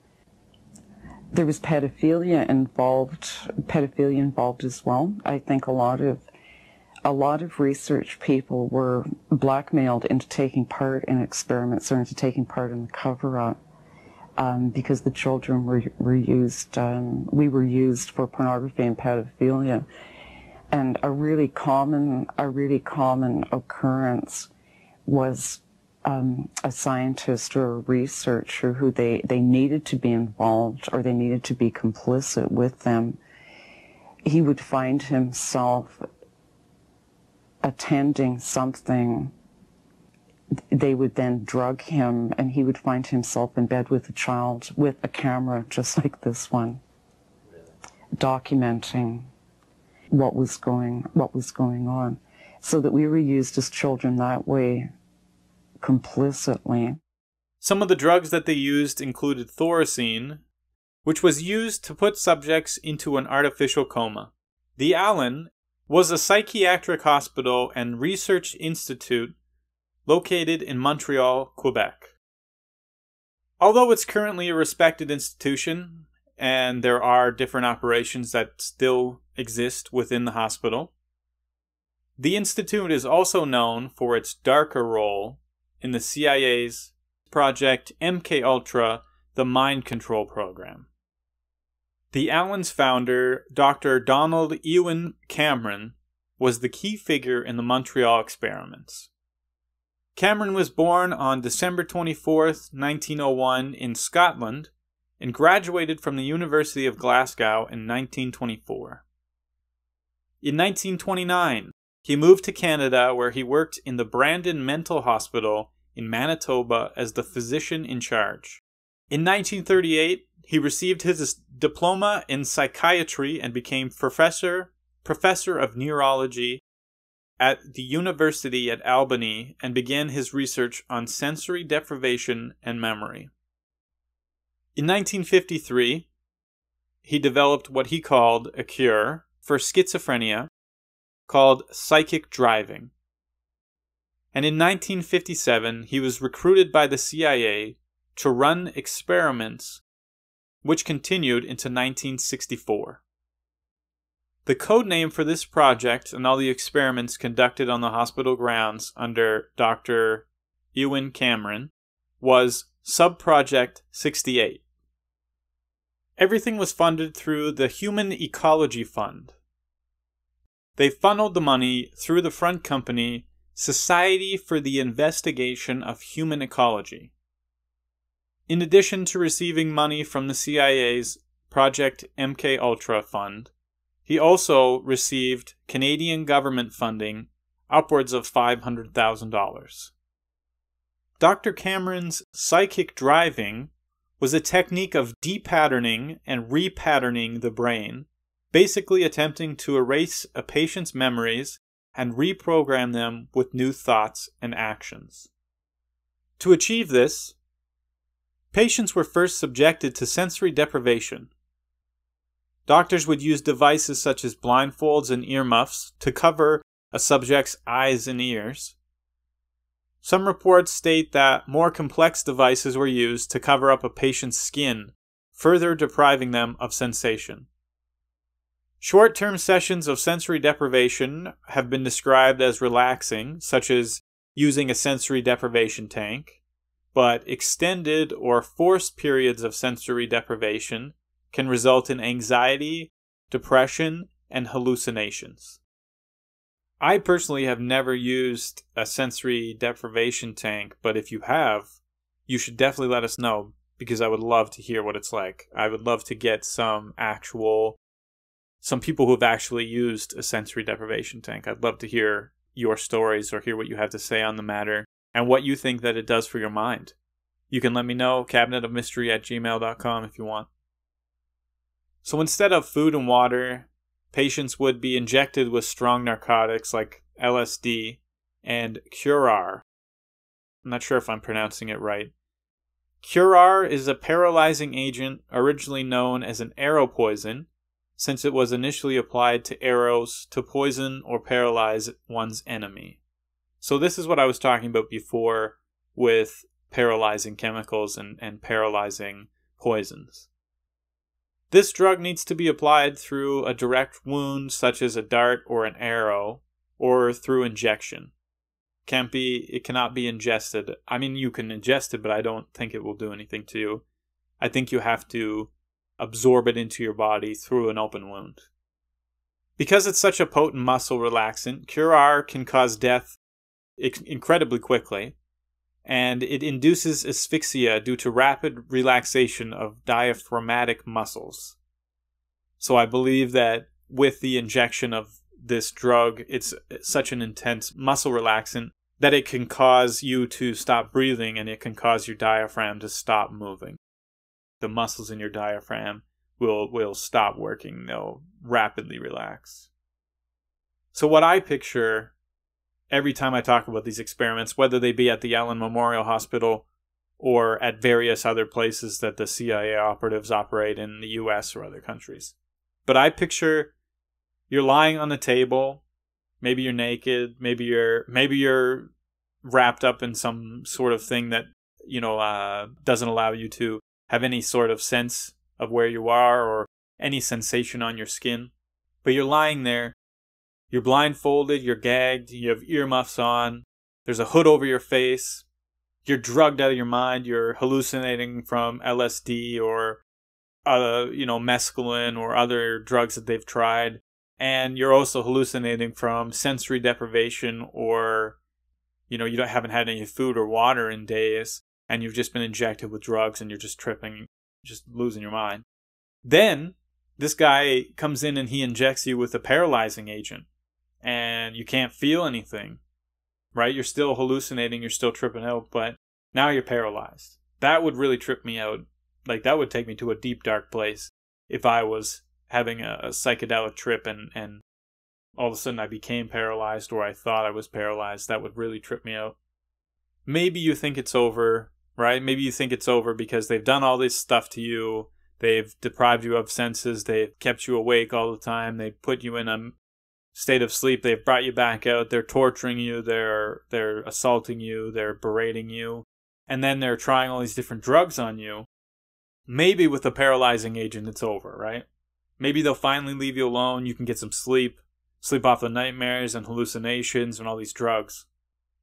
There was pedophilia involved, pedophilia involved as well. I think a lot of a lot of research people were blackmailed into taking part in experiments or into taking part in the cover-up um, because the children were, were used, um, we were used for pornography and pedophilia. And a really common, a really common occurrence was um, a scientist or a researcher who they, they needed to be involved or they needed to be complicit with them. He would find himself attending something, they would then drug him and he would find himself in bed with a child with a camera just <laughs> like this one, really? documenting what was going, what was going on so that we were used as children that way complicitly. Some of the drugs that they used included thoracine, which was used to put subjects into an artificial coma. The Allen was a psychiatric hospital and research institute located in Montreal, Quebec. Although it's currently a respected institution and there are different operations that still exist within the hospital, the institute is also known for its darker role in the CIA's project MKUltra, the mind control program. The Allen's founder, Dr. Donald Ewan Cameron, was the key figure in the Montreal experiments. Cameron was born on December 24, 1901, in Scotland, and graduated from the University of Glasgow in 1924. In 1929, he moved to Canada where he worked in the Brandon Mental Hospital in Manitoba as the physician in charge. In 1938, he received his diploma in psychiatry and became professor professor of neurology at the University at Albany and began his research on sensory deprivation and memory. In 1953, he developed what he called a cure for schizophrenia called psychic driving. And in 1957, he was recruited by the CIA to run experiments which continued into 1964. The code name for this project and all the experiments conducted on the hospital grounds under Dr. Ewan Cameron was Subproject 68. Everything was funded through the Human Ecology Fund. They funneled the money through the front company, Society for the Investigation of Human Ecology. In addition to receiving money from the CIA's Project MK Ultra fund, he also received Canadian government funding upwards of $500,000. Dr. Cameron's psychic driving was a technique of depatterning and repatterning the brain, basically attempting to erase a patient's memories and reprogram them with new thoughts and actions. To achieve this, Patients were first subjected to sensory deprivation. Doctors would use devices such as blindfolds and earmuffs to cover a subject's eyes and ears. Some reports state that more complex devices were used to cover up a patient's skin, further depriving them of sensation. Short term sessions of sensory deprivation have been described as relaxing, such as using a sensory deprivation tank but extended or forced periods of sensory deprivation can result in anxiety, depression, and hallucinations. I personally have never used a sensory deprivation tank, but if you have, you should definitely let us know because I would love to hear what it's like. I would love to get some actual some people who have actually used a sensory deprivation tank. I'd love to hear your stories or hear what you have to say on the matter and what you think that it does for your mind. You can let me know, cabinetofmystery at gmail.com if you want. So instead of food and water, patients would be injected with strong narcotics like LSD and Curar. I'm not sure if I'm pronouncing it right. Curar is a paralyzing agent originally known as an arrow poison, since it was initially applied to arrows to poison or paralyze one's enemy. So this is what I was talking about before with paralyzing chemicals and, and paralyzing poisons. This drug needs to be applied through a direct wound, such as a dart or an arrow, or through injection. Can't be, it cannot be ingested. I mean, you can ingest it, but I don't think it will do anything to you. I think you have to absorb it into your body through an open wound. Because it's such a potent muscle relaxant, Curar can cause death incredibly quickly, and it induces asphyxia due to rapid relaxation of diaphragmatic muscles. So I believe that with the injection of this drug, it's such an intense muscle relaxant that it can cause you to stop breathing and it can cause your diaphragm to stop moving. The muscles in your diaphragm will will stop working, they'll rapidly relax. So what I picture every time I talk about these experiments, whether they be at the Allen Memorial Hospital or at various other places that the CIA operatives operate in the US or other countries. But I picture you're lying on a table, maybe you're naked, maybe you're maybe you're wrapped up in some sort of thing that, you know, uh, doesn't allow you to have any sort of sense of where you are or any sensation on your skin. But you're lying there you're blindfolded, you're gagged, you have earmuffs on, there's a hood over your face, you're drugged out of your mind, you're hallucinating from LSD or uh, you know, mescaline or other drugs that they've tried, and you're also hallucinating from sensory deprivation or you know, you don't haven't had any food or water in days and you've just been injected with drugs and you're just tripping, just losing your mind. Then this guy comes in and he injects you with a paralyzing agent and you can't feel anything, right? You're still hallucinating, you're still tripping out, but now you're paralyzed. That would really trip me out. Like, that would take me to a deep, dark place if I was having a, a psychedelic trip and, and all of a sudden I became paralyzed or I thought I was paralyzed. That would really trip me out. Maybe you think it's over, right? Maybe you think it's over because they've done all this stuff to you. They've deprived you of senses. They've kept you awake all the time. They put you in a state of sleep. They've brought you back out. They're torturing you. They're they're assaulting you. They're berating you, and then they're trying all these different drugs on you. Maybe with a paralyzing agent, it's over, right? Maybe they'll finally leave you alone. You can get some sleep, sleep off the nightmares and hallucinations and all these drugs.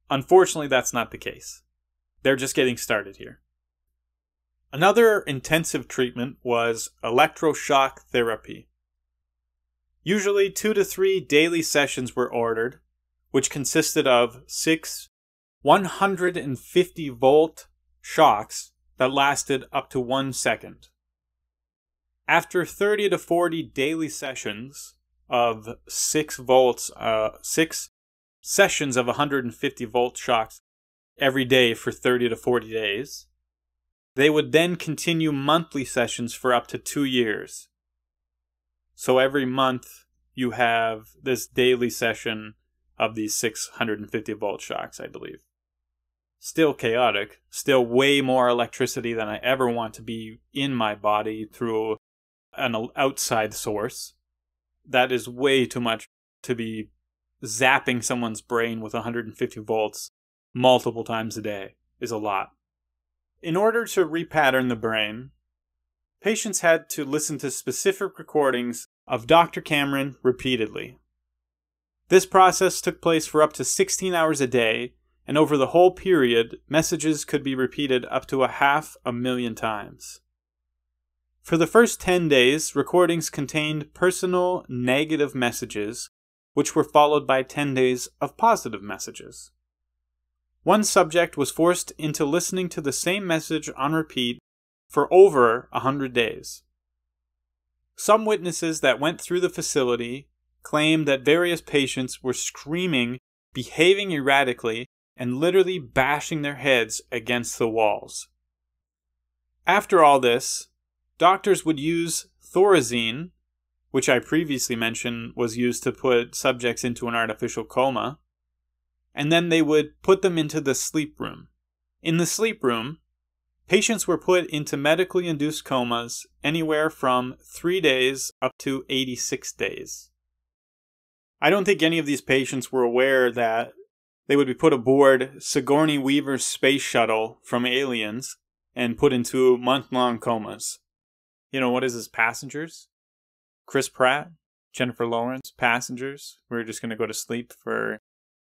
Unfortunately, that's not the case. They're just getting started here. Another intensive treatment was electroshock therapy. Usually, two to three daily sessions were ordered, which consisted of six 150 volt shocks that lasted up to one second. After 30 to 40 daily sessions of six volts, uh, six sessions of 150 volt shocks every day for 30 to 40 days, they would then continue monthly sessions for up to two years so every month you have this daily session of these 650 volt shocks, I believe. Still chaotic, still way more electricity than I ever want to be in my body through an outside source. That is way too much to be zapping someone's brain with 150 volts multiple times a day is a lot. In order to repattern the brain, patients had to listen to specific recordings of Dr. Cameron repeatedly. This process took place for up to 16 hours a day, and over the whole period, messages could be repeated up to a half a million times. For the first 10 days, recordings contained personal negative messages, which were followed by 10 days of positive messages. One subject was forced into listening to the same message on repeat for over a 100 days. Some witnesses that went through the facility claimed that various patients were screaming, behaving erratically, and literally bashing their heads against the walls. After all this, doctors would use thorazine, which I previously mentioned was used to put subjects into an artificial coma, and then they would put them into the sleep room. In the sleep room, Patients were put into medically induced comas anywhere from 3 days up to 86 days. I don't think any of these patients were aware that they would be put aboard Sigourney Weaver's space shuttle from Aliens and put into month long comas. You know, what is this? Passengers? Chris Pratt? Jennifer Lawrence? Passengers? We're just going to go to sleep for,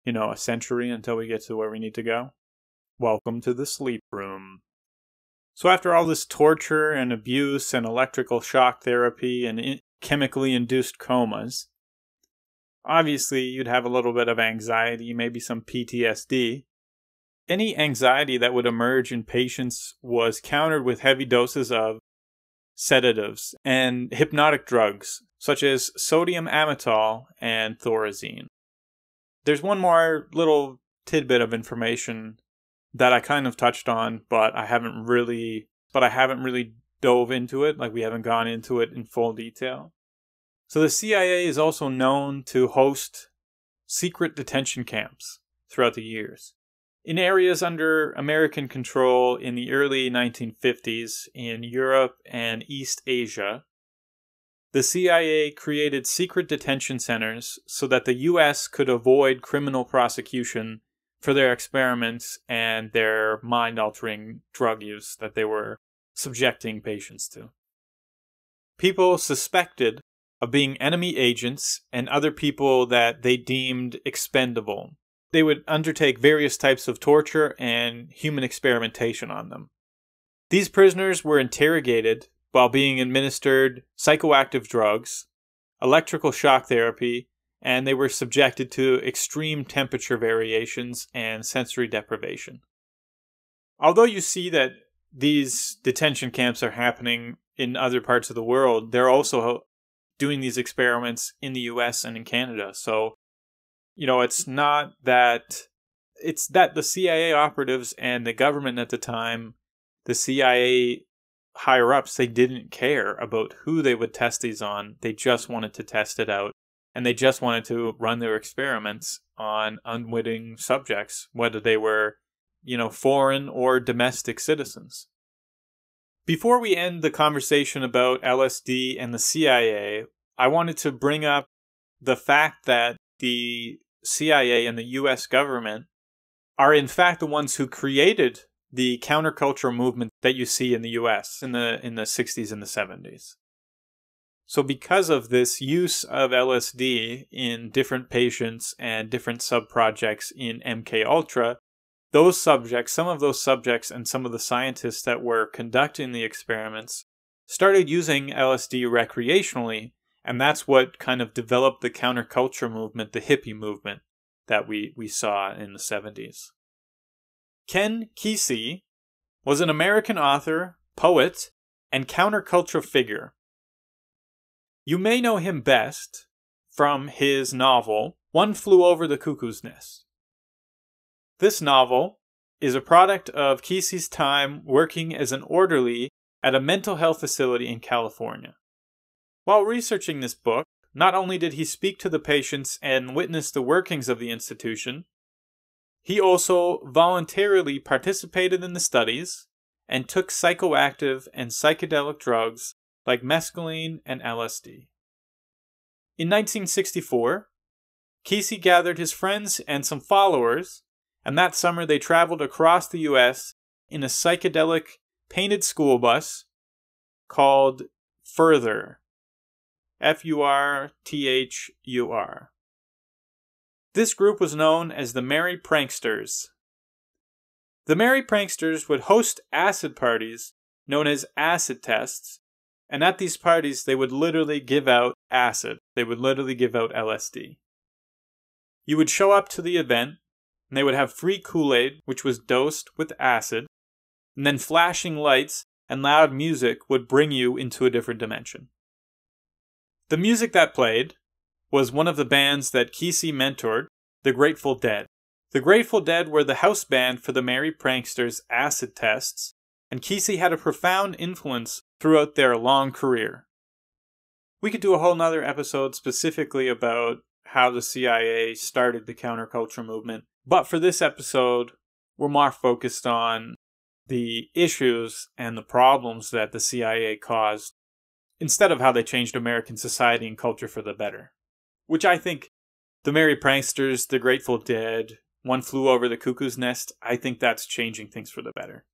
you know, a century until we get to where we need to go. Welcome to the sleep room. So, after all this torture and abuse and electrical shock therapy and in- chemically induced comas, obviously you'd have a little bit of anxiety, maybe some PTSD. Any anxiety that would emerge in patients was countered with heavy doses of sedatives and hypnotic drugs, such as sodium amytal and thorazine. There's one more little tidbit of information that I kind of touched on, but I haven't really but I haven't really dove into it. Like we haven't gone into it in full detail. So the CIA is also known to host secret detention camps throughout the years. In areas under American control in the early 1950s in Europe and East Asia, the CIA created secret detention centers so that the US could avoid criminal prosecution for their experiments and their mind altering drug use that they were subjecting patients to. People suspected of being enemy agents and other people that they deemed expendable. They would undertake various types of torture and human experimentation on them. These prisoners were interrogated while being administered psychoactive drugs, electrical shock therapy, and they were subjected to extreme temperature variations and sensory deprivation. Although you see that these detention camps are happening in other parts of the world, they're also doing these experiments in the US and in Canada. So, you know, it's not that it's that the CIA operatives and the government at the time, the CIA higher ups, they didn't care about who they would test these on. They just wanted to test it out and they just wanted to run their experiments on unwitting subjects, whether they were, you know, foreign or domestic citizens. Before we end the conversation about LSD and the CIA, I wanted to bring up the fact that the CIA and the US government are, in fact, the ones who created the countercultural movement that you see in the US in the, in the 60s and the 70s. So, because of this use of LSD in different patients and different subprojects in MK Ultra, those subjects, some of those subjects, and some of the scientists that were conducting the experiments started using LSD recreationally, and that's what kind of developed the counterculture movement, the hippie movement that we, we saw in the 70s. Ken Kesey was an American author, poet, and counterculture figure you may know him best from his novel, One Flew Over the Cuckoo's Nest. This novel is a product of Kesey's time working as an orderly at a mental health facility in California. While researching this book, not only did he speak to the patients and witness the workings of the institution, he also voluntarily participated in the studies and took psychoactive and psychedelic drugs like mescaline and LSD. In 1964, Kesey gathered his friends and some followers, and that summer they traveled across the US in a psychedelic painted school bus called Further. F U R T H U R. This group was known as the Merry Pranksters. The Merry Pranksters would host acid parties known as acid tests and at these parties, they would literally give out acid. They would literally give out LSD. You would show up to the event, and they would have free Kool Aid, which was dosed with acid, and then flashing lights and loud music would bring you into a different dimension. The music that played was one of the bands that Kesey mentored, the Grateful Dead. The Grateful Dead were the house band for the Merry Pranksters acid tests, and Kesey had a profound influence throughout their long career. We could do a whole nother episode specifically about how the CIA started the counterculture movement, but for this episode, we're more focused on the issues and the problems that the CIA caused instead of how they changed American society and culture for the better. Which I think the Merry Pranksters, The Grateful Dead, One Flew Over the Cuckoo's Nest, I think that's changing things for the better.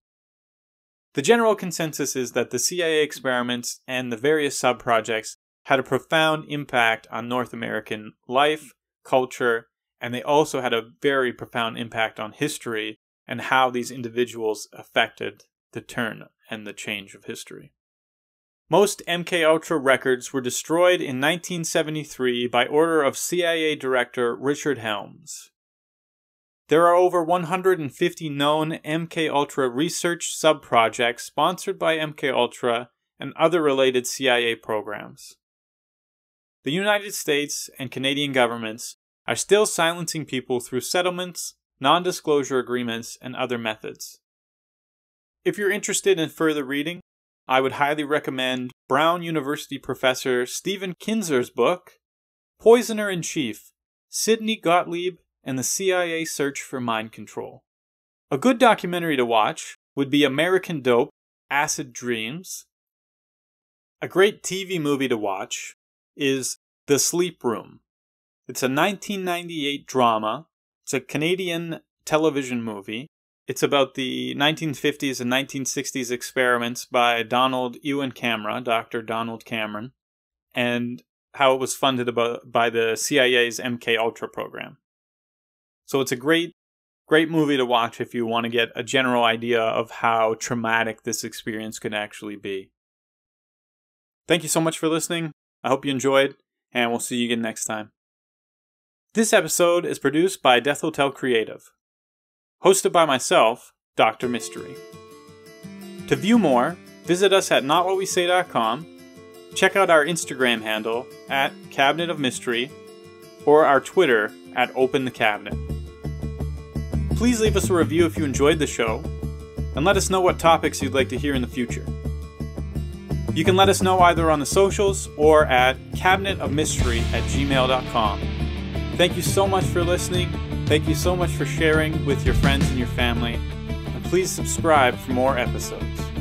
The general consensus is that the CIA experiments and the various subprojects had a profound impact on North American life, culture, and they also had a very profound impact on history and how these individuals affected the turn and the change of history. Most MKUltra records were destroyed in 1973 by order of CIA Director Richard Helms. There are over 150 known MKUltra research subprojects sponsored by MKUltra and other related CIA programs. The United States and Canadian governments are still silencing people through settlements, non-disclosure agreements, and other methods. If you're interested in further reading, I would highly recommend Brown University professor Stephen Kinzer's book, Poisoner in Chief Sidney Gottlieb and the CIA search for mind control. A good documentary to watch would be American Dope Acid Dreams. A great TV movie to watch is The Sleep Room. It's a 1998 drama. It's a Canadian television movie. It's about the 1950s and 1960s experiments by Donald Ewan Camera, Dr. Donald Cameron, and how it was funded by the CIA's MK Ultra program. So it's a great, great movie to watch if you want to get a general idea of how traumatic this experience can actually be. Thank you so much for listening. I hope you enjoyed, and we'll see you again next time. This episode is produced by Death Hotel Creative, hosted by myself, Dr. Mystery. To view more, visit us at notwhatwesay.com, check out our Instagram handle at Cabinet of Mystery, or our Twitter at Open the Cabinet. Please leave us a review if you enjoyed the show, and let us know what topics you'd like to hear in the future. You can let us know either on the socials or at cabinetofmystery at gmail.com. Thank you so much for listening. Thank you so much for sharing with your friends and your family. And please subscribe for more episodes.